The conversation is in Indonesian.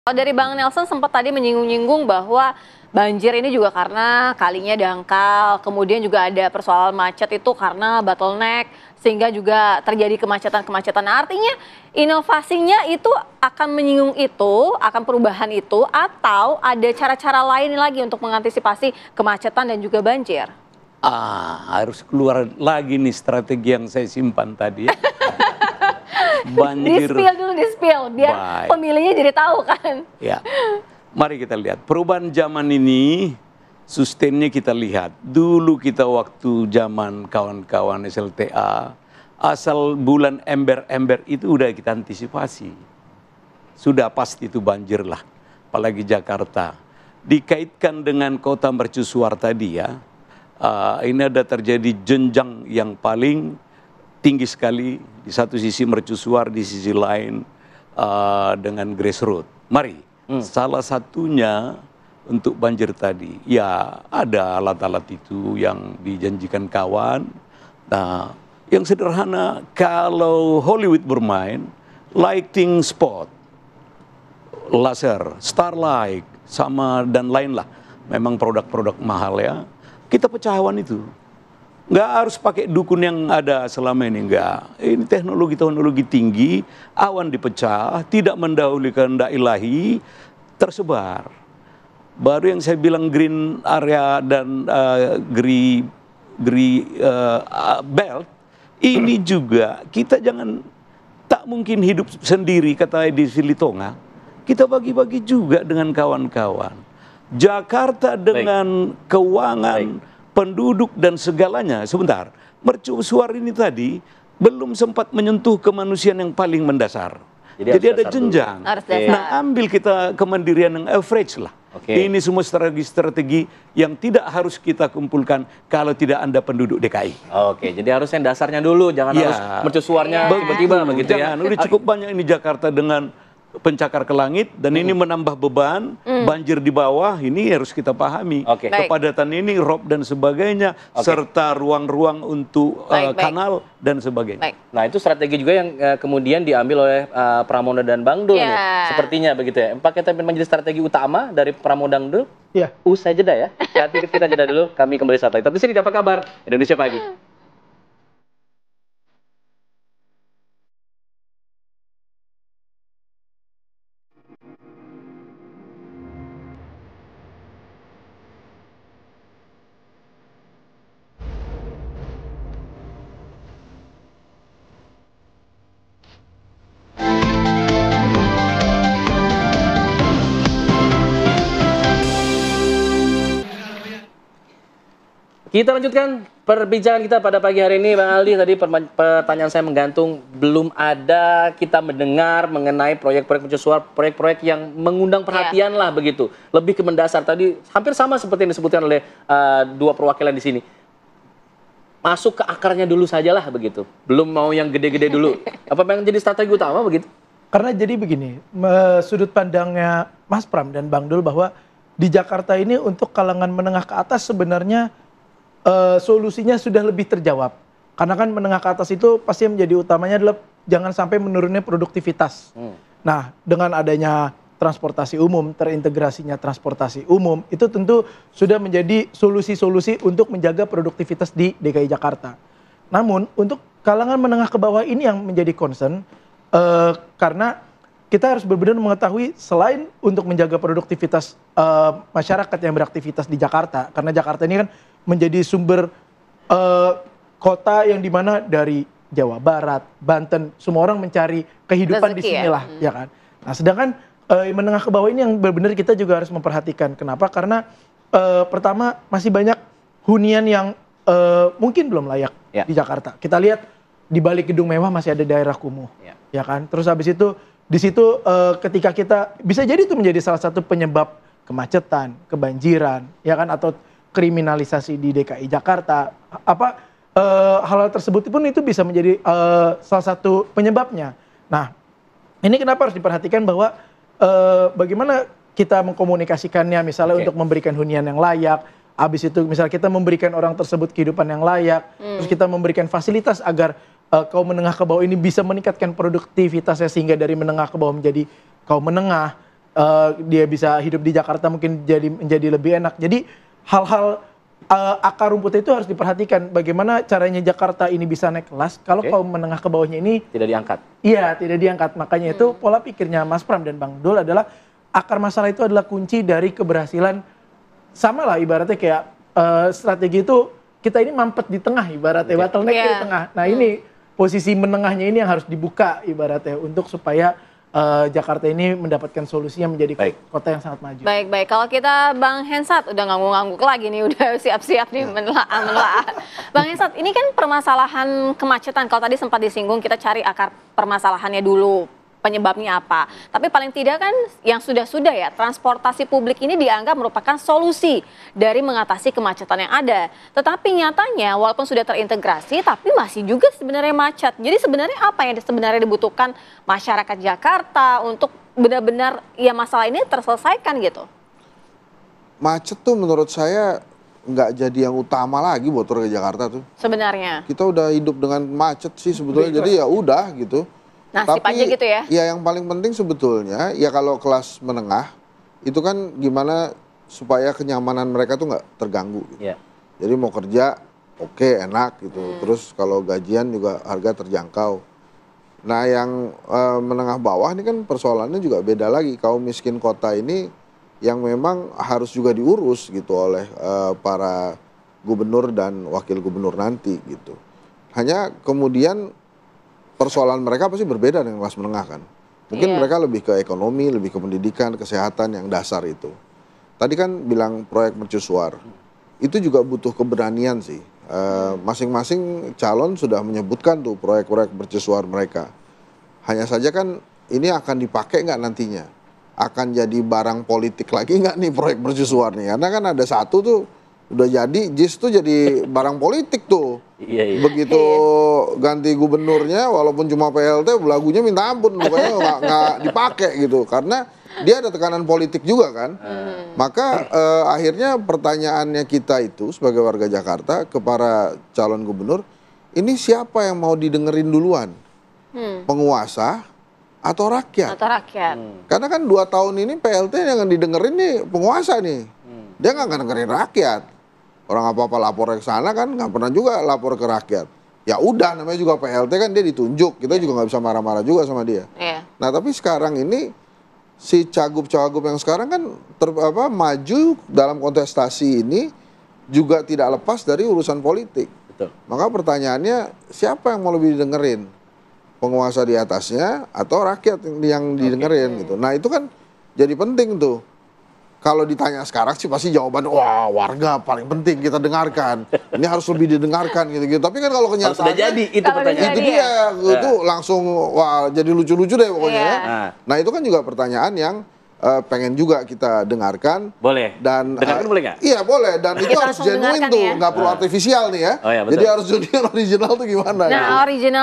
Kalau dari Bang Nelson sempat tadi menyinggung-nyinggung bahwa banjir ini juga karena kalinya dangkal, kemudian juga ada persoalan macet itu karena bottleneck, sehingga juga terjadi kemacetan-kemacetan. Nah, artinya inovasinya itu akan menyinggung itu, akan perubahan itu, atau ada cara-cara lain lagi untuk mengantisipasi kemacetan dan juga banjir? Ah, harus keluar lagi nih strategi yang saya simpan tadi. Ya. banjir. Dispil dulu dispil biar Baik. pemilihnya jadi tahu kan. Ya. Mari kita lihat perubahan zaman ini sustainnya kita lihat. Dulu kita waktu zaman kawan-kawan SLTA asal bulan ember-ember itu udah kita antisipasi. Sudah pasti itu banjir lah, apalagi Jakarta. Dikaitkan dengan kota mercusuar tadi ya, uh, ini ada terjadi jenjang yang paling tinggi sekali, di satu sisi mercusuar, di sisi lain uh, dengan grassroots. Mari, hmm. salah satunya untuk banjir tadi, ya ada alat-alat itu yang dijanjikan kawan. Nah, yang sederhana, kalau Hollywood bermain, lighting spot, laser, starlight, sama dan lain lah. Memang produk-produk mahal ya. Kita pecah awan itu. Nggak harus pakai dukun yang ada selama ini, enggak. Ini teknologi-teknologi tinggi, awan dipecah, tidak mendahului kehendak ilahi, tersebar. Baru yang saya bilang green area dan uh, eh, green, green uh, belt, ini juga kita jangan tak mungkin hidup sendiri, kata di Silitonga. Kita bagi-bagi juga dengan kawan-kawan. Jakarta dengan Baik. keuangan... Baik penduduk dan segalanya. Sebentar, mercusuar ini tadi belum sempat menyentuh kemanusiaan yang paling mendasar. Jadi, Jadi ada jenjang. Nah, ambil kita kemandirian yang average lah. Okay. Ini semua strategi-strategi yang tidak harus kita kumpulkan kalau tidak Anda penduduk DKI. Oke, okay, jadi harusnya dasarnya dulu, jangan iya. ya. harus mercusuarnya tiba-tiba ya. begitu jangan, ya. Udah cukup banyak ini Jakarta dengan pencakar ke langit dan hmm. ini menambah beban hmm. banjir di bawah ini harus kita pahami okay. kepadatan ini rob dan sebagainya okay. serta ruang-ruang untuk uh, baik, uh, kanal dan sebagainya. Baik. Nah itu strategi juga yang uh, kemudian diambil oleh uh, Pramono dan Bang Dul yeah. sepertinya begitu ya. Pak kita menjadi strategi utama dari Pramono dan Dul. Yeah. Usai jeda ya. Nanti kita jeda dulu kami kembali saat lagi. Tapi sini dapat kabar Indonesia pagi. Kita lanjutkan perbincangan kita pada pagi hari ini, Bang Aldi. Tadi pertanyaan saya menggantung, belum ada kita mendengar mengenai proyek-proyek mercusuar, proyek-proyek yang mengundang iya. perhatian yeah. lah begitu. Lebih ke mendasar tadi, hampir sama seperti yang disebutkan oleh uh, dua perwakilan di sini. Masuk ke akarnya dulu sajalah begitu. Belum mau yang gede-gede dulu. Apa yang jadi strategi utama begitu? Karena jadi begini, sudut pandangnya Mas Pram dan Bang Dul bahwa di Jakarta ini untuk kalangan menengah ke atas sebenarnya uh, solusinya sudah lebih terjawab. Karena kan menengah ke atas itu pasti menjadi utamanya adalah jangan sampai menurunnya produktivitas. Hmm. Nah, dengan adanya transportasi umum, terintegrasinya transportasi umum, itu tentu sudah menjadi solusi-solusi untuk menjaga produktivitas di DKI Jakarta. Namun, untuk kalangan menengah ke bawah ini yang menjadi concern, uh, karena kita harus benar-benar mengetahui selain untuk menjaga produktivitas uh, masyarakat yang beraktivitas di Jakarta, karena Jakarta ini kan menjadi sumber uh, kota yang dimana dari Jawa Barat, Banten, semua orang mencari kehidupan Rezeki di sini ya? Hmm. ya kan. Nah, sedangkan uh, menengah ke bawah ini yang benar-benar kita juga harus memperhatikan. Kenapa? Karena uh, pertama masih banyak hunian yang uh, mungkin belum layak ya. di Jakarta. Kita lihat di balik gedung mewah masih ada daerah kumuh, ya, ya kan. Terus habis itu di situ uh, ketika kita bisa jadi itu menjadi salah satu penyebab kemacetan, kebanjiran, ya kan atau kriminalisasi di DKI Jakarta apa eh, hal-hal tersebut pun itu bisa menjadi eh, salah satu penyebabnya. Nah, ini kenapa harus diperhatikan bahwa eh, bagaimana kita mengkomunikasikannya misalnya okay. untuk memberikan hunian yang layak, habis itu misalnya kita memberikan orang tersebut kehidupan yang layak, hmm. terus kita memberikan fasilitas agar uh, kaum menengah ke bawah ini bisa meningkatkan produktivitasnya sehingga dari menengah ke bawah menjadi kaum menengah, uh, dia bisa hidup di Jakarta mungkin jadi menjadi lebih enak. Jadi hal-hal uh, akar rumput itu harus diperhatikan bagaimana caranya Jakarta ini bisa naik kelas kalau okay. kaum menengah ke bawahnya ini tidak diangkat. Iya, tidak diangkat. Makanya hmm. itu pola pikirnya Mas Pram dan Bang Dul adalah akar masalah itu adalah kunci dari keberhasilan sama lah ibaratnya kayak uh, strategi itu kita ini mampet di tengah ibaratnya okay. Iya. bottleneck yeah. di iya. tengah. Nah, hmm. ini posisi menengahnya ini yang harus dibuka ibaratnya untuk supaya uh, Jakarta ini mendapatkan solusinya menjadi baik. kota yang sangat maju. Baik baik. Kalau kita Bang Hensat udah ngangguk-ngangguk lagi nih, udah siap-siap nih iya. menelaah menelaah. Bang Hensat, ini kan permasalahan kemacetan. Kalau tadi sempat disinggung kita cari akar permasalahannya dulu penyebabnya apa. Tapi paling tidak kan yang sudah-sudah ya transportasi publik ini dianggap merupakan solusi dari mengatasi kemacetan yang ada. Tetapi nyatanya walaupun sudah terintegrasi tapi masih juga sebenarnya macet. Jadi sebenarnya apa yang sebenarnya dibutuhkan masyarakat Jakarta untuk benar-benar ya masalah ini terselesaikan gitu? Macet tuh menurut saya nggak jadi yang utama lagi buat orang ke Jakarta tuh. Sebenarnya. Kita udah hidup dengan macet sih sebetulnya. Iya. Jadi ya udah gitu Nah, Tapi, aja gitu ya. Ya yang paling penting sebetulnya ya kalau kelas menengah itu kan gimana supaya kenyamanan mereka tuh nggak terganggu. Gitu. Yeah. Jadi mau kerja oke okay, enak gitu. Hmm. Terus kalau gajian juga harga terjangkau. Nah yang e, menengah bawah ini kan persoalannya juga beda lagi. Kaum miskin kota ini yang memang harus juga diurus gitu oleh e, para gubernur dan wakil gubernur nanti gitu. Hanya kemudian persoalan mereka pasti berbeda dengan kelas menengah kan. Mungkin yeah. mereka lebih ke ekonomi, lebih ke pendidikan, kesehatan yang dasar itu. Tadi kan bilang proyek mercusuar. Itu juga butuh keberanian sih. Eh, masing-masing e, calon sudah menyebutkan tuh proyek-proyek mercusuar mereka. Hanya saja kan ini akan dipakai nggak nantinya? Akan jadi barang politik lagi nggak nih proyek mercusuar nih? Karena kan ada satu tuh udah jadi JIS tuh jadi barang politik tuh. Iya, iya. Begitu iya, iya. ganti gubernurnya walaupun cuma PLT lagunya minta ampun pokoknya nggak dipakai gitu karena dia ada tekanan politik juga kan. Hmm. Maka eh, akhirnya pertanyaannya kita itu sebagai warga Jakarta ke para calon gubernur ini siapa yang mau didengerin duluan? Hmm. Penguasa atau rakyat? Atau rakyat. Hmm. Karena kan dua tahun ini PLT yang didengerin nih penguasa nih. Hmm. Dia nggak dengerin rakyat Orang apa-apa lapor ke sana kan nggak pernah juga lapor ke rakyat. Ya udah namanya juga PLT kan dia ditunjuk, kita yeah. juga nggak bisa marah-marah juga sama dia. Yeah. Nah tapi sekarang ini si cagup-cagup yang sekarang kan ter, apa, maju dalam kontestasi ini juga tidak lepas dari urusan politik. Betul. Maka pertanyaannya siapa yang mau lebih didengerin? Penguasa di atasnya atau rakyat yang didengerin okay. gitu. Nah, itu kan jadi penting tuh kalau ditanya sekarang sih pasti jawaban wah warga paling penting kita dengarkan ini harus lebih didengarkan gitu gitu tapi kan kalau kenyataan sudah jadi itu pertanyaan itu dia ya. itu langsung wah jadi lucu-lucu deh pokoknya yeah. ya. Iya. nah itu kan juga pertanyaan yang uh, pengen juga kita dengarkan. Boleh. Dan dengarkan uh, boleh gak? Iya boleh. Dan itu harus genuine tuh, ya. nggak perlu ah. artifisial nih ya. Oh, ya Jadi harus jadi original tuh gimana? Nah ya? original.